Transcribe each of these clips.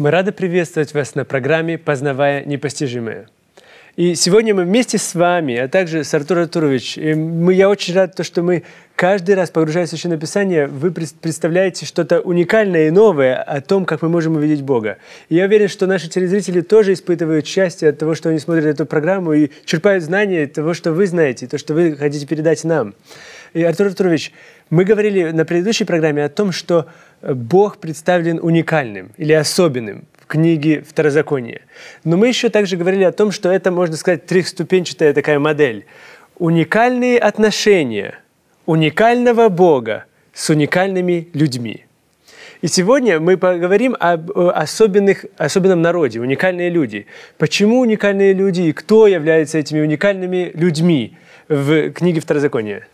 Мы рады приветствовать вас на программе «Познавая непостижимое». И сегодня мы вместе с вами, а также с Артуром Артуровичем. Мы, я очень рад, то, что мы каждый раз, погружаясь в Священное Писание, вы представляете что-то уникальное и новое о том, как мы можем увидеть Бога. И я уверен, что наши телезрители тоже испытывают счастье от того, что они смотрят эту программу и черпают знания того, что вы знаете, то, что вы хотите передать нам. И, Артур Артурович, мы говорили на предыдущей программе о том, что э, Бог представлен уникальным или особенным в книге Второзакония. Но мы еще также говорили о том, что это, можно сказать, трехступенчатая такая модель. Уникальные отношения уникального Бога с уникальными людьми. И сегодня мы поговорим об э, особенных, особенном народе, уникальные люди. Почему уникальные люди и кто является этими уникальными людьми в книге Второзакония?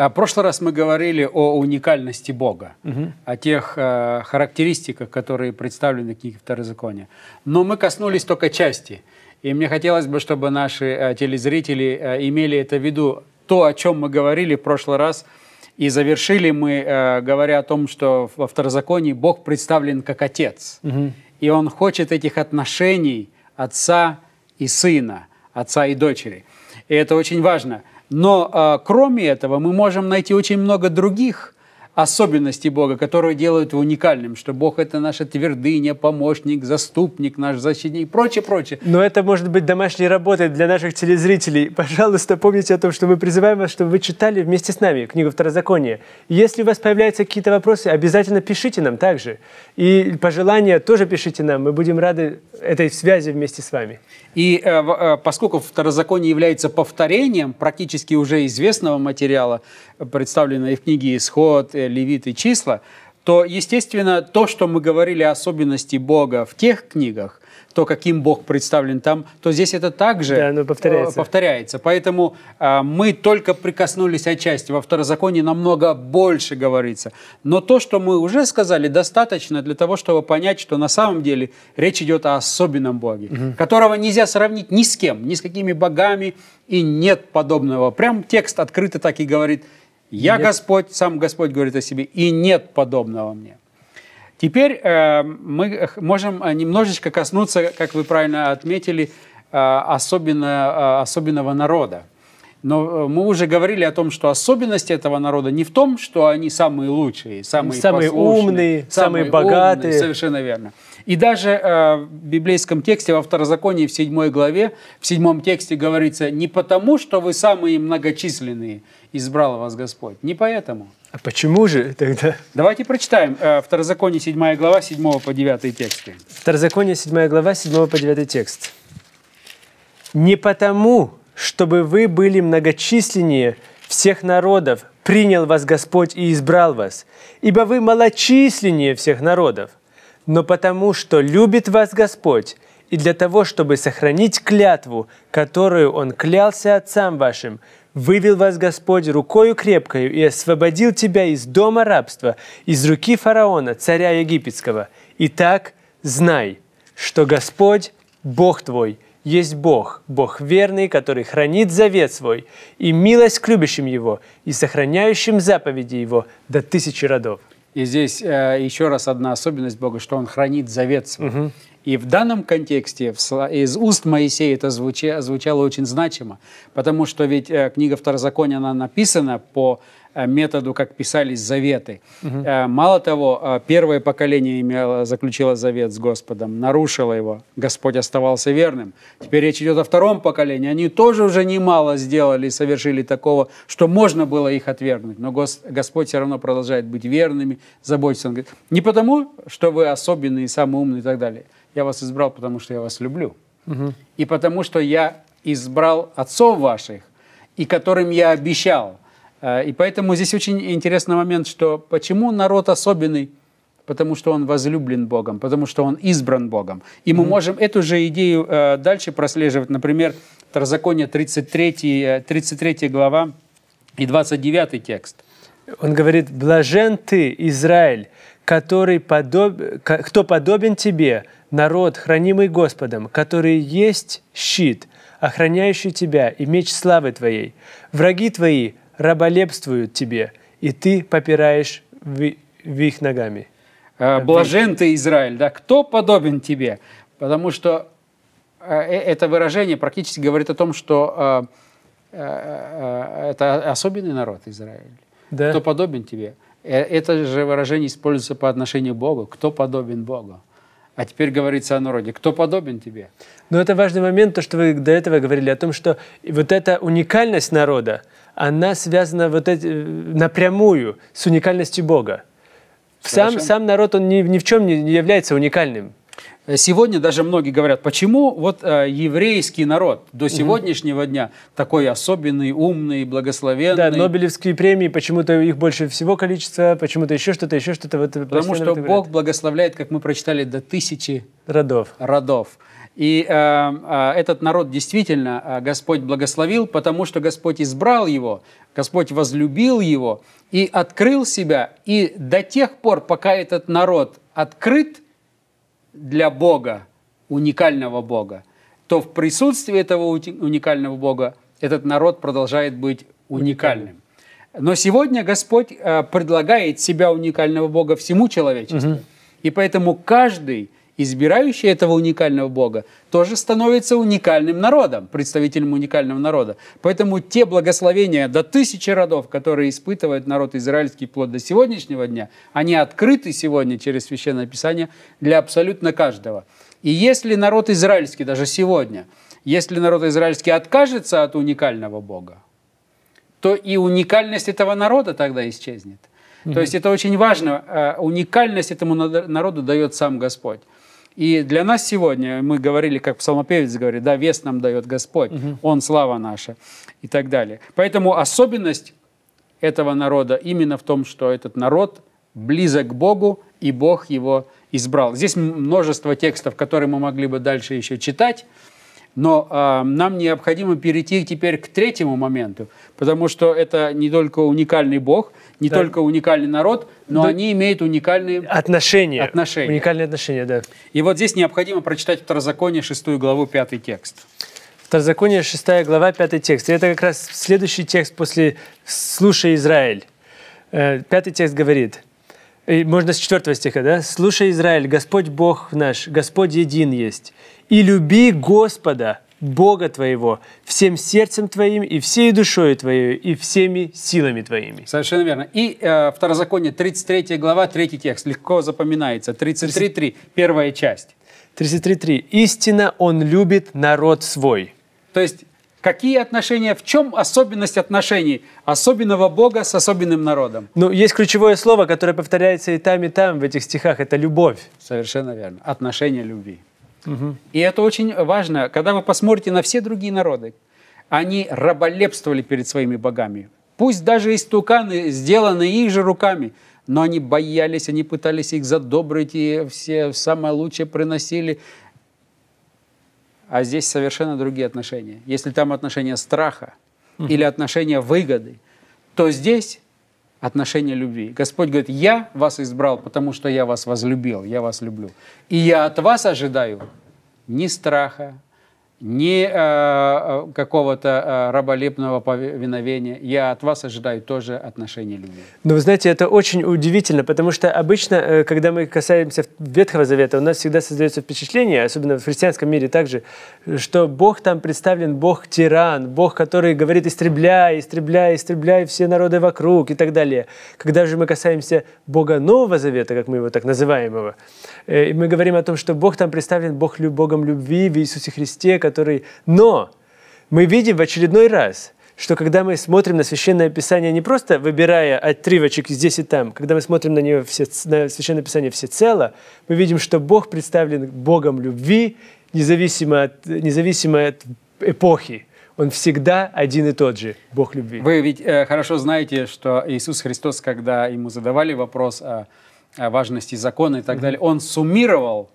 Э, в прошлый раз мы говорили о уникальности Бога, угу. о тех э, характеристиках, которые представлены в книге Второзакония. Но мы коснулись только части. И мне хотелось бы, чтобы наши э, телезрители э, имели это в виду. То, о чем мы говорили в прошлый раз, и завершили мы, э, говоря о том, что во Второзаконии Бог представлен как Отец. Угу. И Он хочет этих отношений Отца и Сына, Отца и Дочери. И это очень важно – но э, кроме этого мы можем найти очень много других особенностей Бога, которые делают его уникальным, что Бог это наша твердыня, помощник, заступник, наш защитник и прочее, прочее. Но это может быть домашней работой для наших телезрителей. Пожалуйста, помните о том, что мы призываем вас, чтобы вы читали вместе с нами книгу Второзакония. Если у вас появляются какие-то вопросы, обязательно пишите нам также. И пожелания тоже пишите нам. Мы будем рады этой связи вместе с вами. И э, э, поскольку второзаконие является повторением практически уже известного материала, представленного и в книге «Исход», э, «Левит» и «Числа», то, естественно, то, что мы говорили о особенности Бога в тех книгах, то, каким Бог представлен там, то здесь это также да, повторяется. Э, повторяется. Поэтому э, мы только прикоснулись отчасти. Во второзаконии намного больше говорится. Но то, что мы уже сказали, достаточно для того, чтобы понять, что на самом деле речь идет о особенном Боге, угу. которого нельзя сравнить ни с кем, ни с какими богами, и нет подобного. Прям текст открыто так и говорит. Я нет. Господь, сам Господь говорит о себе, и нет подобного мне. Теперь э, мы можем э, немножечко коснуться, как вы правильно отметили, э, особенно, э, особенного народа. Но э, мы уже говорили о том, что особенность этого народа не в том, что они самые лучшие, самые, самые умные, самые, самые богатые. Умные, совершенно верно. И даже э, в библейском тексте, во второзаконии, в седьмой главе, в седьмом тексте говорится, не потому, что вы самые многочисленные избрал вас Господь, не поэтому – а почему же тогда? Давайте прочитаем э, Второзаконие 7 глава 7 по 9 тексты. Второзаконие 7 глава 7 по 9 текст. «Не потому, чтобы вы были многочисленнее всех народов, принял вас Господь и избрал вас, ибо вы малочисленнее всех народов, но потому, что любит вас Господь, и для того, чтобы сохранить клятву, которую Он клялся отцам вашим – Вывел вас Господь рукою крепкою и освободил тебя из дома рабства, из руки фараона, царя египетского. Итак, знай, что Господь, Бог твой, есть Бог, Бог верный, который хранит завет свой, и милость к любящим его, и сохраняющим заповеди его до тысячи родов. И здесь э, еще раз одна особенность Бога, что Он хранит завет свой. Угу. И в данном контексте из уст Моисея это звучало очень значимо, потому что ведь э, книга Второзакония, она написана по Э, методу, как писались заветы. Угу. Мало того, э, первое поколение имело, заключило завет с Господом, нарушило его. Господь оставался верным. Теперь речь идет о втором поколении. Они тоже уже немало сделали и совершили такого, что можно было их отвергнуть. Но Господь все равно продолжает быть верными, заботиться. Он говорит, не потому, что вы особенные, самые умные и так далее. Я вас избрал, потому что я вас люблю. Угу. И потому, что я избрал отцов ваших, и которым я обещал – Э, и поэтому здесь очень интересный момент, что почему народ особенный, потому что он возлюблен Богом, потому что он избран Богом. И мы mm-hmm. можем эту же идею э, дальше прослеживать, например, Второзаконие 33, 33 э, глава и 29 текст. Он говорит, «Блажен ты, Израиль, который подоб... кто подобен тебе, народ, хранимый Господом, который есть щит, охраняющий тебя и меч славы твоей. Враги твои раболепствуют тебе, и ты попираешь в, в их ногами. Э, э, блажен ты, Израиль, да, кто подобен тебе? Потому что э, это выражение практически говорит о том, что это особенный народ Израиль. Да. Кто подобен тебе? Это же выражение используется по отношению к Богу. Кто подобен Богу? А теперь говорится о народе. Кто подобен тебе? Но это важный момент, то, что вы до этого говорили, о том, что вот эта уникальность народа, она связана вот эти, э, напрямую с уникальностью Бога. Сам, сам народ, он ни, ни в чем не является уникальным. Э, сегодня даже многие говорят, почему вот э, еврейский народ до сегодняшнего угу. дня такой особенный, умный, благословенный. Да, Нобелевские премии, почему-то их больше всего количество, почему-то еще что-то, еще что-то. Вот, Потому что Бог говорят. благословляет, как мы прочитали, до тысячи родов. родов. И э, э, этот народ действительно э, Господь благословил, потому что Господь избрал его, Господь возлюбил его и открыл себя. И до тех пор, пока этот народ открыт, для Бога, уникального Бога, то в присутствии этого уникального Бога этот народ продолжает быть уникальным. Но сегодня Господь э, предлагает себя уникального Бога всему человечеству. Угу. И поэтому каждый избирающий этого уникального Бога, тоже становится уникальным народом, представителем уникального народа. Поэтому те благословения до тысячи родов, которые испытывает народ израильский плод до сегодняшнего дня, они открыты сегодня через Священное Писание для абсолютно каждого. И если народ израильский даже сегодня, если народ израильский откажется от уникального Бога, то и уникальность этого народа тогда исчезнет. Mm-hmm. То есть это очень важно. Э, уникальность этому народу дает сам Господь. И для нас сегодня, мы говорили, как псалмопевец говорит, да, вес нам дает Господь, угу. Он слава наша и так далее. Поэтому особенность этого народа именно в том, что этот народ близок к Богу, и Бог его избрал. Здесь множество текстов, которые мы могли бы дальше еще читать, но э, нам необходимо перейти теперь к третьему моменту, потому что это не только уникальный Бог, не да. только уникальный народ, но да. они имеют уникальные отношения. отношения. Уникальные отношения, да. И вот здесь необходимо прочитать Второзаконие, шестую главу, пятый текст. Второзаконие, шестая глава, пятый текст. И это как раз следующий текст после «Слушай, Израиль». Э, пятый текст говорит – можно с 4 стиха, да? «Слушай, Израиль, Господь Бог наш, Господь един есть, и люби Господа, Бога твоего, всем сердцем твоим и всей душой твоей и всеми силами твоими». Совершенно верно. И э, Второзаконие, 33 глава, 3 текст, легко запоминается, 33.3, первая часть. 33.3. «Истина Он любит народ свой». То есть Какие отношения? В чем особенность отношений особенного Бога с особенным народом? Ну, есть ключевое слово, которое повторяется и там, и там в этих стихах. Это любовь. Совершенно верно. Отношение любви. Угу. И это очень важно. Когда вы посмотрите на все другие народы, они раболепствовали перед своими богами. Пусть даже истуканы сделаны их же руками, но они боялись, они пытались их задобрить, и все самое лучшее приносили а здесь совершенно другие отношения. Если там отношения страха угу. или отношения выгоды, то здесь отношения любви. Господь говорит, я вас избрал, потому что я вас возлюбил, я вас люблю. И я от вас ожидаю ни страха, ни э, э, какого-то э, раболепного повиновения. Я от вас ожидаю тоже отношения любви. Ну, вы знаете, это очень удивительно, потому что обычно, э, когда мы касаемся Ветхого Завета, у нас всегда создается впечатление, особенно в христианском мире также, что Бог там представлен, Бог тиран, Бог, который говорит «истребляй, истребляй, истребляй все народы вокруг» и так далее. Когда же мы касаемся Бога Нового Завета, как мы его так называемого, э, мы говорим о том, что Бог там представлен Бог, Богом любви в Иисусе Христе, который... Но мы видим в очередной раз, что когда мы смотрим на Священное Писание, не просто выбирая отрывочек здесь и там, когда мы смотрим на, него все, на Священное Писание всецело, мы видим, что Бог представлен Богом любви, независимо от, независимо от эпохи. Он всегда один и тот же, Бог любви. Вы ведь э, хорошо знаете, что Иисус Христос, когда ему задавали вопрос о, о важности закона и так mm-hmm. далее, он суммировал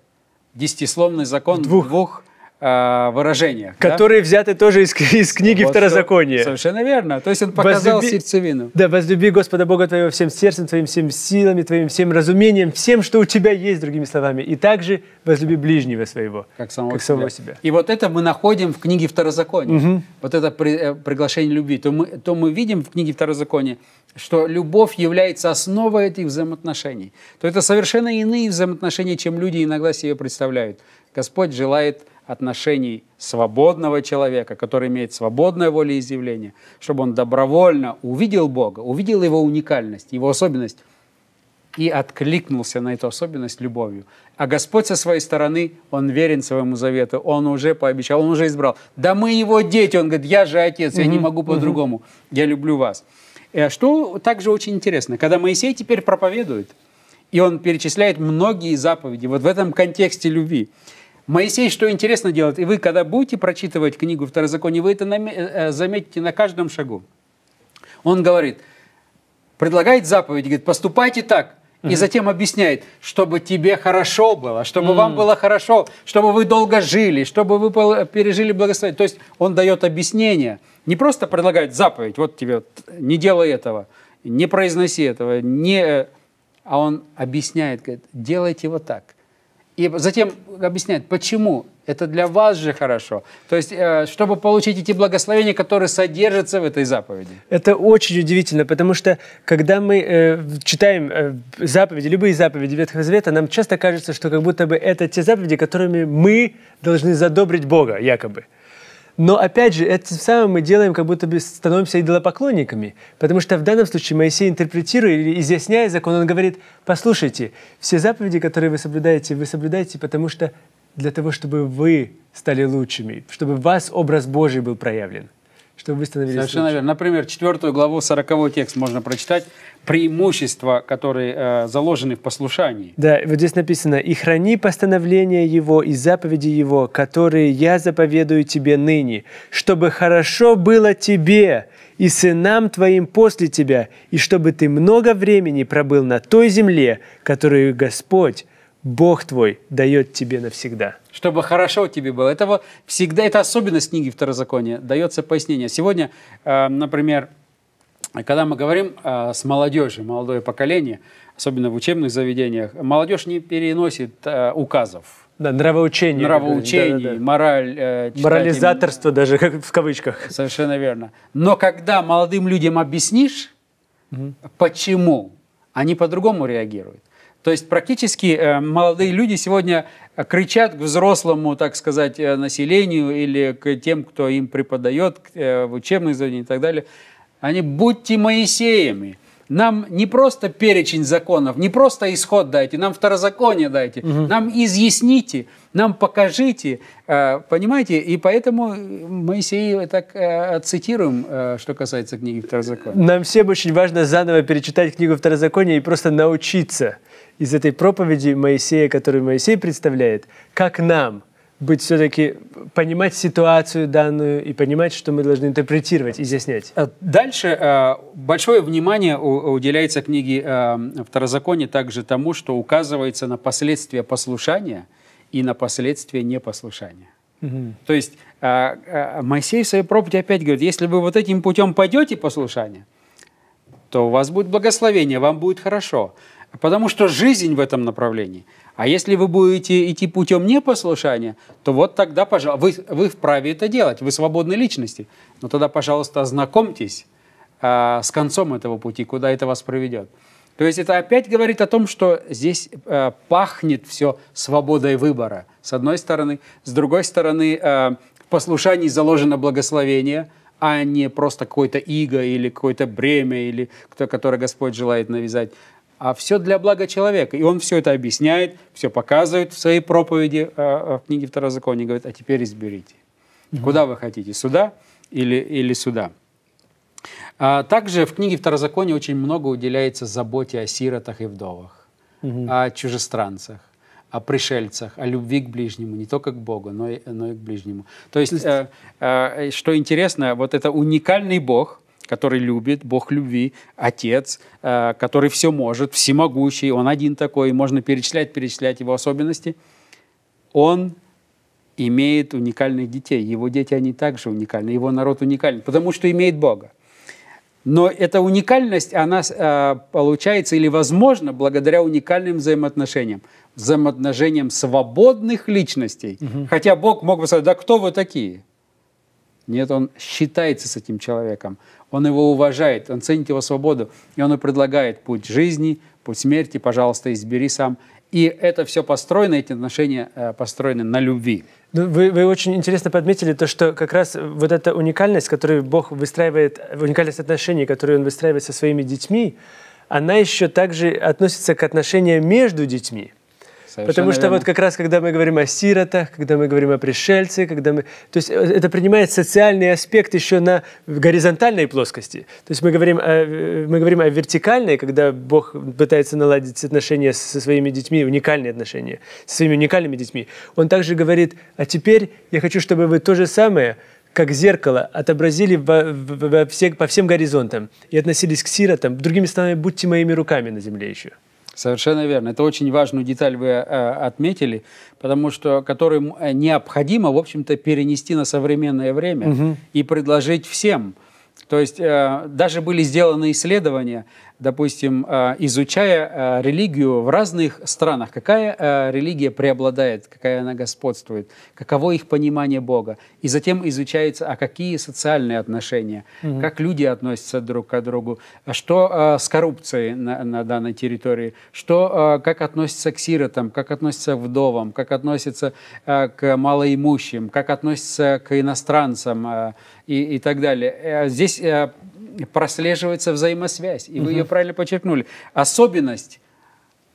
десятисловный закон в двух, двух Э, выражения. Которые да? взяты тоже из, из книги вот Второзакония. Что, совершенно верно. То есть он показал возлюби, сердцевину. Да, возлюби Господа Бога твоего всем сердцем, твоим всем силами, твоим всем разумением, всем, что у тебя есть, другими словами. И также возлюби ближнего своего, как самого, как себя. самого себя. И вот это мы находим в книге Второзакония. Угу. Вот это при, э, приглашение любви. То мы, то мы видим в книге Второзакония, что любовь является основой этих взаимоотношений. То это совершенно иные взаимоотношения, чем люди иногда себе представляют. Господь желает отношений свободного человека, который имеет свободное волеизъявление, чтобы он добровольно увидел Бога, увидел его уникальность, его особенность и откликнулся на эту особенность любовью. А Господь со своей стороны, Он верен своему завету, Он уже пообещал, Он уже избрал. Да мы Его дети, Он говорит, я же Отец, я не могу по-другому, я люблю вас. Э, что также очень интересно, когда Моисей теперь проповедует, и он перечисляет многие заповеди вот в этом контексте любви. Моисей, что интересно делает, и вы, когда будете прочитывать книгу Второзакония, вы это э, э, заметите на каждом шагу. Он говорит, предлагает заповедь, говорит, поступайте так, и затем объясняет, чтобы тебе хорошо было, чтобы вам было хорошо, чтобы вы долго жили, чтобы вы пережили благословение. То есть он дает объяснение, не просто предлагает заповедь, вот тебе, не делай этого, не произноси этого, не... Э», а он объясняет, говорит, делайте вот так. И затем объясняет, почему это для вас же хорошо. То есть, э, чтобы получить эти благословения, которые содержатся в этой заповеди. Это очень удивительно, потому что, когда мы э, читаем э, заповеди, любые заповеди Ветхого Завета, нам часто кажется, что как будто бы это те заповеди, которыми мы должны задобрить Бога, якобы. Но опять же, это самое мы делаем, как будто бы становимся идолопоклонниками. Потому что в данном случае Моисей, интерпретируя или изъясняя закон, он говорит, послушайте, все заповеди, которые вы соблюдаете, вы соблюдаете, потому что для того, чтобы вы стали лучшими, чтобы в вас образ Божий был проявлен чтобы вы становились Совершенно лучше. верно. Например, 4 главу 40 текст можно прочитать преимущества, которые э, заложены в послушании. Да, вот здесь написано, «И храни постановления Его и заповеди Его, которые я заповедую тебе ныне, чтобы хорошо было тебе и сынам твоим после тебя, и чтобы ты много времени пробыл на той земле, которую Господь, Бог твой, дает тебе навсегда» чтобы хорошо тебе было. Этого всегда, это особенность книги Второзакония, дается пояснение. Сегодня, э, например, а когда мы говорим э, с молодежью, молодое поколение, особенно в учебных заведениях, молодежь не переносит э, указов. Да, нравоучение. Нравоучение, да, да, да. мораль. Э, читать Морализаторство им... даже, как в кавычках. Совершенно верно. Но когда молодым людям объяснишь, угу. почему, они по-другому реагируют. То есть практически э, молодые люди сегодня кричат к взрослому, так сказать, э, населению или к тем, кто им преподает э, в учебных заведениях и так далее – они «будьте Моисеями». Нам не просто перечень законов, не просто исход дайте, нам второзаконие дайте, угу. нам изъясните, нам покажите, э, понимаете? И поэтому Моисея так э, цитируем, э, что касается книги второзакония. Нам всем очень важно заново перечитать книгу второзакония и просто научиться из этой проповеди Моисея, которую Моисей представляет, как нам быть все-таки, понимать ситуацию данную и понимать, что мы должны интерпретировать, изъяснять. Э, дальше э, большое внимание уделяется книге э, Второзакония также тому, что указывается на последствия послушания и на последствия непослушания. Угу. То есть Моисей в своей проповеди опять говорит, если вы вот этим путем пойдете послушание, то у вас будет благословение, вам будет хорошо, потому что жизнь в этом направлении – а если вы будете идти путем непослушания, то вот тогда, пожалуйста, вы, вы вправе это делать, вы свободные личности. Но тогда, пожалуйста, ознакомьтесь э, с концом этого пути, куда это вас проведет. То есть это опять говорит о том, что здесь э, пахнет все свободой выбора, с одной стороны. С другой стороны, э, в послушании заложено благословение, а не просто какое-то иго или какое-то бремя, или кто, которое Господь желает навязать а все для блага человека. И он все это объясняет, все показывает в своей проповеди а, а, в книге Второзакония. Говорит, а теперь изберите. Угу. Куда вы хотите, сюда или, или сюда? А также в книге Второзакония очень много уделяется заботе о сиротах и вдовах, угу. о чужестранцах о пришельцах, о любви к ближнему, не только к Богу, но и, но и к ближнему. То есть, э, э, что интересно, вот это уникальный Бог – который любит, Бог любви, Отец, э, который все может, всемогущий, Он один такой, можно перечислять, перечислять Его особенности. Он имеет уникальных детей. Его дети, они также уникальны, его народ уникален, потому что имеет Бога. Но эта уникальность, она э, получается или возможно благодаря уникальным взаимоотношениям, взаимоотношениям свободных личностей. Угу. Хотя Бог мог бы сказать, да кто вы такие? Нет, он считается с этим человеком. Он его уважает, он ценит его свободу. И он ему предлагает путь жизни, путь смерти, пожалуйста, избери сам. И это все построено, эти отношения э, построены на любви. Ну, вы, вы очень интересно подметили то, что как раз вот эта уникальность, которую Бог выстраивает, уникальность отношений, которые Он выстраивает со своими детьми, она еще также относится к отношениям между детьми. Совершенно Потому что верно. вот как раз, когда мы говорим о сиротах, когда мы говорим о пришельце, когда мы... То есть э, это принимает социальный аспект еще на горизонтальной плоскости. То есть мы говорим о, э, мы говорим о вертикальной, когда Бог пытается наладить отношения со своими детьми, уникальные отношения, со своими уникальными детьми. Он также говорит, а теперь я хочу, чтобы вы то же самое как зеркало, отобразили во, во, во все, по всем горизонтам и относились к сиротам. Другими словами, будьте моими руками на земле еще. Совершенно верно. Это очень важную деталь вы э, отметили, потому что которую э, необходимо, в общем-то, перенести на современное время угу. и предложить всем. То есть э, даже были сделаны исследования, допустим, э, изучая э, религию в разных странах, какая э, религия преобладает, какая она господствует, каково их понимание Бога. И затем изучается, а какие социальные отношения, угу. как люди относятся друг к другу, а что с коррупцией на, на данной территории, что, как относятся к сиротам, как относятся к вдовам, как относятся к малоимущим, как относятся к иностранцам и, и так далее. Здесь прослеживается взаимосвязь. И вы ее правильно подчеркнули. Особенность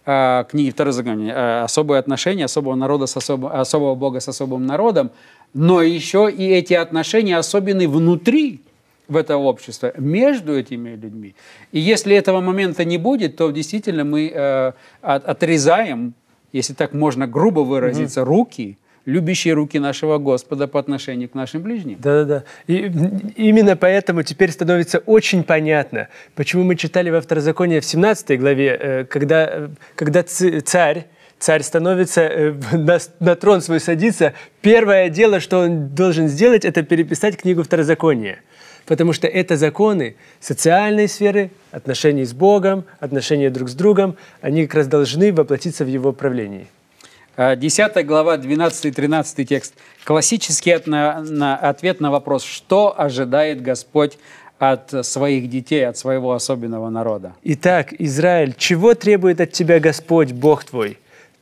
э, книги Второй Загонения, э, а, особые отношения особого народа с особо, особого Бога с особым народом, но еще и эти отношения особенны внутри в это общество, между этими людьми. И если этого момента не будет, то действительно мы э, от, отрезаем, если так можно грубо выразиться, mm руки – любящие руки нашего Господа по отношению к нашим ближним. Да-да-да. И именно поэтому теперь становится очень понятно, почему мы читали во Второзаконии в 17 главе, э, когда, э, когда царь, царь становится, э, на, на трон свой садится, первое дело, что он должен сделать, это переписать книгу Второзакония потому что это законы социальной сферы, отношений с Богом, отношения друг с другом, они как раз должны воплотиться в его правлении. 10 э, глава, 12-13 текст. Классический от, на, на, ответ на вопрос, что ожидает Господь от своих детей, от своего особенного народа. Итак, Израиль, чего требует от тебя Господь, Бог твой?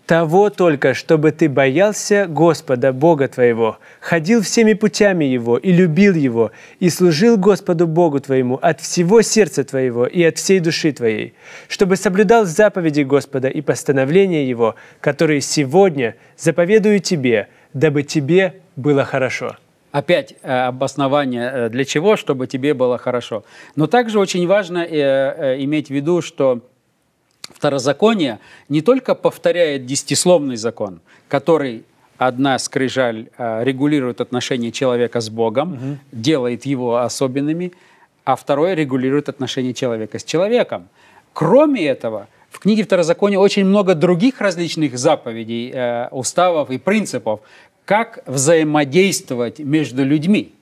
того только, чтобы ты боялся Господа, Бога твоего, ходил всеми путями Его и любил Его, и служил Господу Богу твоему от всего сердца твоего и от всей души твоей, чтобы соблюдал заповеди Господа и постановления Его, которые сегодня заповедую тебе, дабы тебе было хорошо». Опять э, обоснование э, для чего, чтобы тебе было хорошо. Но также очень важно э, иметь в виду, что второзаконие не только повторяет десятисловный закон, который одна скрижаль э, регулирует отношения человека с Богом, угу. делает его особенными, а второе регулирует отношения человека с человеком. Кроме этого, в книге Второзакония очень много других различных заповедей, э, уставов и принципов, как взаимодействовать между людьми.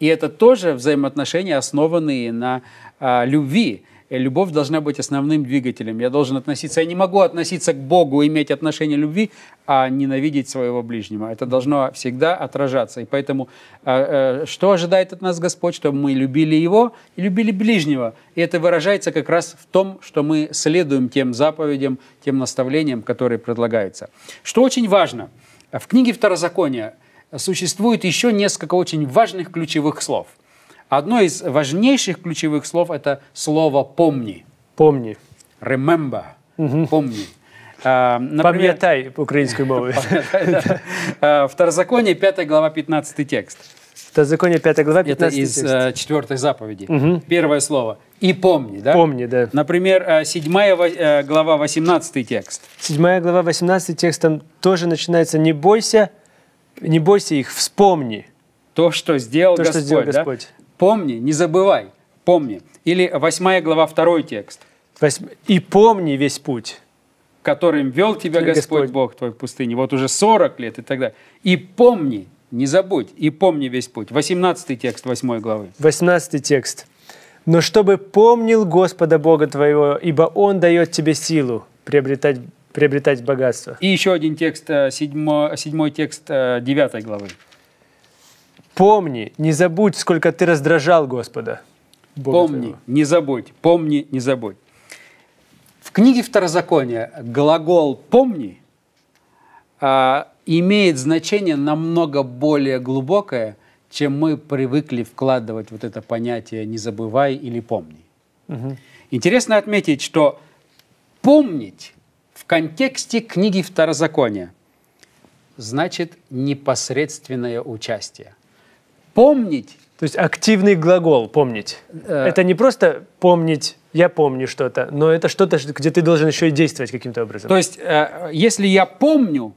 И это тоже взаимоотношения, основанные на э, любви. Э, любовь должна быть основным двигателем. Я должен относиться, я не могу относиться к Богу, иметь отношение любви, а ненавидеть своего ближнего. Это должно всегда отражаться. И поэтому э, э, что ожидает от нас Господь, чтобы мы любили Его и любили ближнего. И это выражается как раз в том, что мы следуем тем заповедям, тем наставлениям, которые предлагаются. Что очень важно, в книге Второзакония существует еще несколько очень важных ключевых слов – Одно из важнейших ключевых слов – это слово «помни». Помни. Remember. Угу. Помни. А, например, Пам'ятай українською мовою. А, второзаконие, 5 глава, 15 текст. Второзаконие, 5 глава, 15 Это из текст. 4 э, заповеди. Угу. Первое слово. И помни, да? Помни, да. Например, 7 э, э, глава, 18 текст. 7 глава, 18 текст, там тоже начинается «Не бойся, не бойся их, вспомни». То, что сделал, то, Господь, что сделал да? Господь. Помни, не забывай, помни. Или 8 глава 2 текст. И помни весь путь которым вел тебя Господь, Господь Бог твой в пустыне, вот уже 40 лет и так далее. И помни, не забудь, и помни весь путь. 18 текст 8 главы. 18 текст. «Но чтобы помнил Господа Бога твоего, ибо Он дает тебе силу приобретать, приобретать богатство». И еще один текст, 7, э, 7 текст 9 э, главы. Помни, не забудь, сколько ты раздражал Господа. Бога помни, твоего. не забудь, помни, не забудь. В книге Второзакония глагол «помни» э, имеет значение намного более глубокое, чем мы привыкли вкладывать вот это понятие «не забывай» или «помни». Угу. Интересно отметить, что «помнить» в контексте книги Второзакония значит непосредственное участие помнить. То есть активный глагол помнить. Э, это не просто помнить, я помню что-то, но это что-то, где ты должен еще и действовать каким-то образом. То есть, э, если я помню,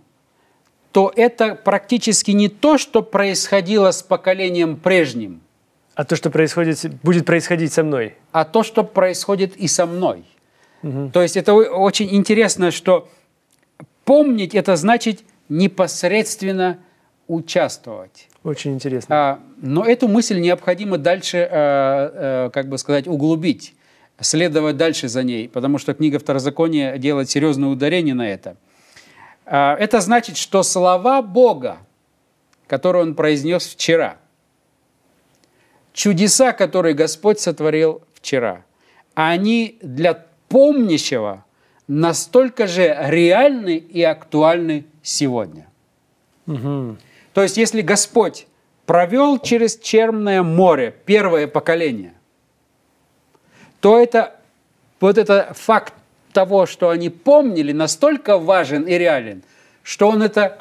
то это практически не то, что происходило с поколением прежним. А то, что происходит, будет происходить со мной. А то, что происходит и со мной. Угу. То есть это очень интересно, что помнить это значит непосредственно участвовать. Очень интересно. А, но эту мысль необходимо дальше, э, э, как бы сказать, углубить, следовать дальше за ней, потому что книга Второзакония делает серьезное ударение на это. А, это значит, что слова Бога, которые он произнес вчера, чудеса, которые Господь сотворил вчера, они для помнящего настолько же реальны и актуальны сегодня. Угу. То есть, если Господь провел через Черное море первое поколение, то это вот это факт того, что они помнили, настолько важен и реален, что он это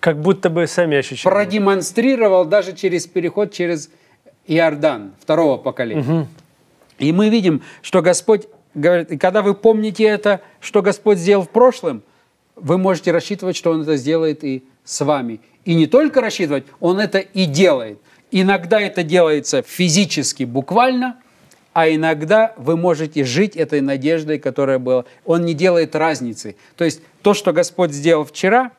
как будто бы сами ощущали. Продемонстрировал даже через переход через Иордан второго поколения. Угу. И мы видим, что Господь говорит, и когда вы помните это, что Господь сделал в прошлом, вы можете рассчитывать, что Он это сделает и с вами. И не только рассчитывать, он это и делает. Иногда это делается физически, буквально, а иногда вы можете жить этой надеждой, которая была. Он не делает разницы. То есть то, что Господь сделал вчера,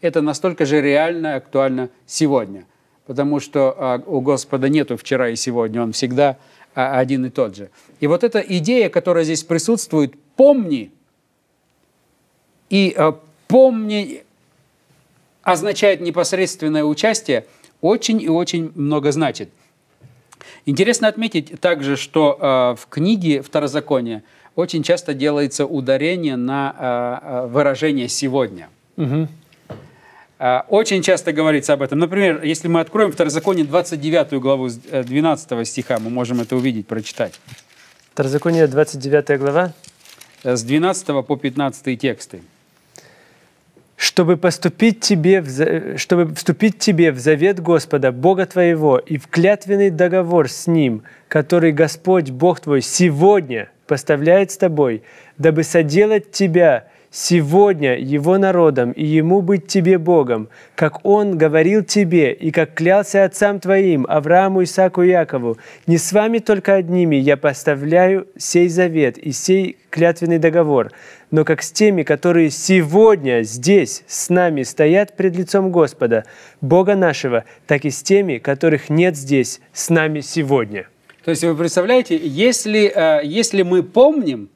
это настолько же реально и актуально сегодня. Потому что а, у Господа нету вчера и сегодня, Он всегда а, один и тот же. И вот эта идея, которая здесь присутствует, помни и а, помни означает непосредственное участие, очень и очень много значит. Интересно отметить также, что э, в книге «Второзаконие» очень часто делается ударение на э, э, выражение «сегодня». Угу. Очень часто говорится об этом. Например, если мы откроем Второзаконие 29 главу 12 стиха, мы можем это увидеть, прочитать. Второзаконие 29 глава? С 12 по 15 тексты чтобы поступить тебе, в, чтобы вступить тебе в завет Господа, Бога твоего, и в клятвенный договор с Ним, который Господь, Бог твой, сегодня поставляет с тобой, дабы соделать тебя Сегодня Его народом и Ему быть тебе Богом, как Он говорил тебе и как клялся отцам твоим, Аврааму, Исаку и Якову. Не с вами только одними я поставляю сей завет и сей клятвенный договор, но как с теми, которые сегодня здесь с нами стоят пред лицом Господа, Бога нашего, так и с теми, которых нет здесь с нами сегодня». То есть вы представляете, если, э, если мы помним,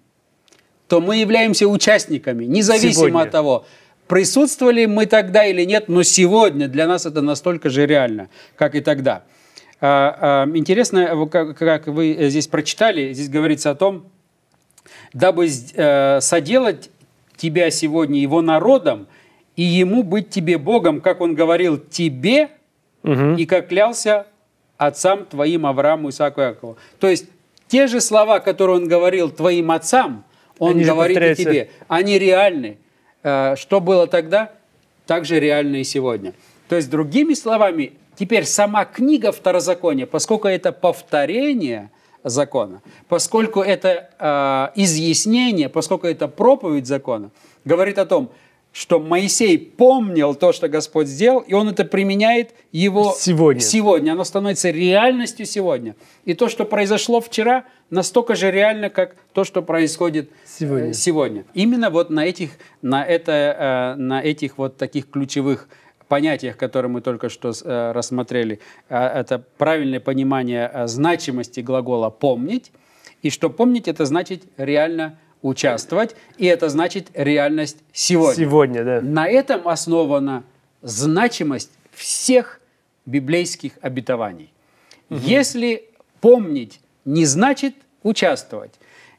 то мы являемся участниками, независимо сегодня. от того, присутствовали мы тогда или нет, но сегодня для нас это настолько же реально, как и тогда. А, а, интересно, а как вы э, здесь прочитали, здесь говорится о том, дабы э, соделать тебя сегодня его народом, и ему быть тебе Богом, как он говорил тебе, угу. и как клялся отцам твоим Аврааму, Исааку и Якову. То есть те же слова, которые он говорил твоим отцам – он они говорит о тебе. Они реальны. Э, что было тогда, так же реально и сегодня. То есть, другими словами, теперь сама книга второзакония, поскольку это повторение закона, поскольку это э, изъяснение, поскольку это проповедь закона, говорит о том, что Моисей помнил то, что Господь сделал, и он это применяет его сегодня. сегодня. Оно становится реальностью сегодня. И то, что произошло вчера, настолько же реально, как то, что происходит сегодня. Э, сегодня. Именно вот на этих, на, это, э, на этих вот таких ключевых понятиях, которые мы только что э, рассмотрели. Это правильное понимание значимости глагола «помнить». И что помнить, это значит реально участвовать. И это значит реальность сегодня. Сегодня, да. На этом основана значимость всех библейских обетований. Угу. Если помнить не значит участвовать,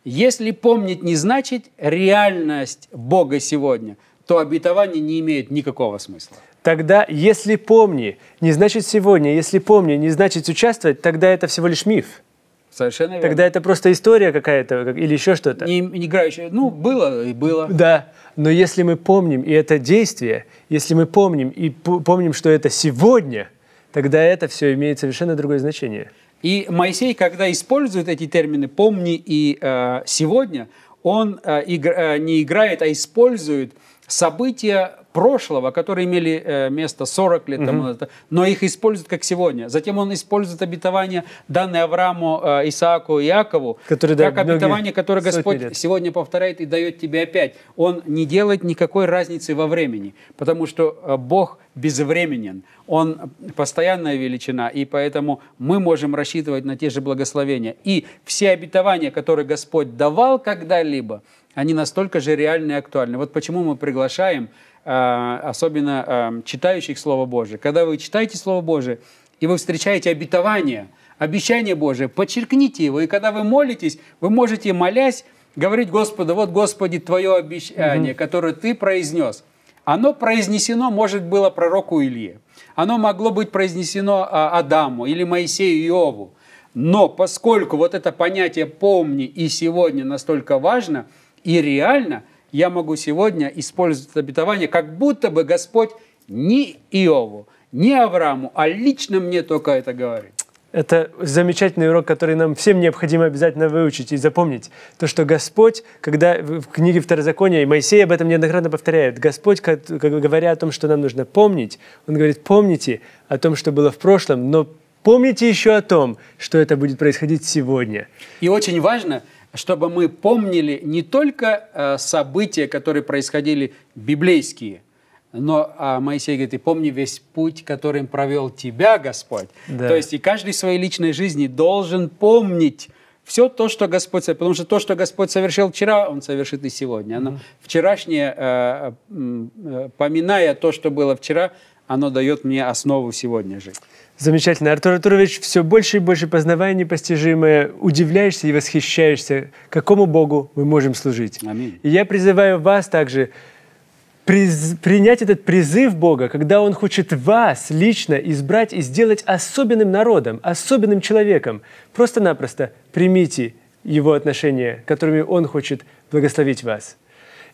если помнить не значит реальность Бога сегодня, то обетование не имеет никакого смысла. Тогда «если помни» не значит сегодня, «если помни» не значит участвовать, тогда это всего лишь миф. Совершенно верно. Тогда это просто история какая-то или еще что-то. Не, не играющая. Ну, было и было. Да. Но если мы помним и это действие, если мы помним и помним, что это сегодня, тогда это все имеет совершенно другое значение. И Моисей, когда использует эти термины «помни» и э, «сегодня», он э, игр, э, не играет, а использует события, прошлого, которые имели э, место 40 лет тому назад, но их используют как сегодня. Затем он использует обетование, данное Аврааму, э, Исааку и Иакову, который, да, как обетование, которое Господь лет. сегодня повторяет и дает тебе опять. Он не делает никакой разницы во времени, потому что э, Бог безвременен, Он постоянная величина, и поэтому мы можем рассчитывать на те же благословения. И все обетования, которые Господь давал когда-либо, они настолько же реальны и актуальны. Вот почему мы приглашаем а, особенно а, читающих Слово Божие. Когда вы читаете Слово Божие, и вы встречаете обетование, обещание Божие, подчеркните его. И когда вы молитесь, вы можете, молясь, говорить Господу, вот, Господи, Твое обещание, угу. которое Ты произнес. Оно произнесено, может, было пророку Илье. Оно могло быть произнесено а, Адаму или Моисею Иову. Но поскольку вот это понятие «помни» и «сегодня» настолько важно – и реально я могу сегодня использовать это обетование, как будто бы Господь не Иову, не Аврааму, а лично мне только это говорит. Это замечательный урок, который нам всем необходимо обязательно выучить и запомнить. То, что Господь, когда в книге Второзакония, и Моисей об этом неоднократно повторяет, Господь, говоря о том, что нам нужно помнить, Он говорит, помните о том, что было в прошлом, но помните еще о том, что это будет происходить сегодня. И очень важно – чтобы мы помнили не только э, события, которые происходили библейские, но а Моисей говорит, и помни весь путь, которым провел тебя Господь. Да. То есть и каждый в своей личной жизни должен помнить все то, что Господь совершил. Потому что то, что Господь совершил вчера, Он совершит и сегодня. Оно, mm-hmm. Вчерашнее, э, э, поминая то, что было вчера, оно дает мне основу сегодня жить. Замечательно. Артур Артурович, все больше и больше познавая непостижимое, удивляешься и восхищаешься, какому Богу мы можем служить. Аминь. И я призываю вас также приз, принять этот призыв Бога, когда Он хочет вас лично избрать и сделать особенным народом, особенным человеком. Просто-напросто примите Его отношения, которыми Он хочет благословить вас.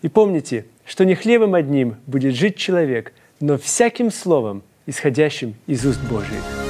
И помните, что не хлебом одним будет жить человек, но всяким словом – исходящим из уст Божьих.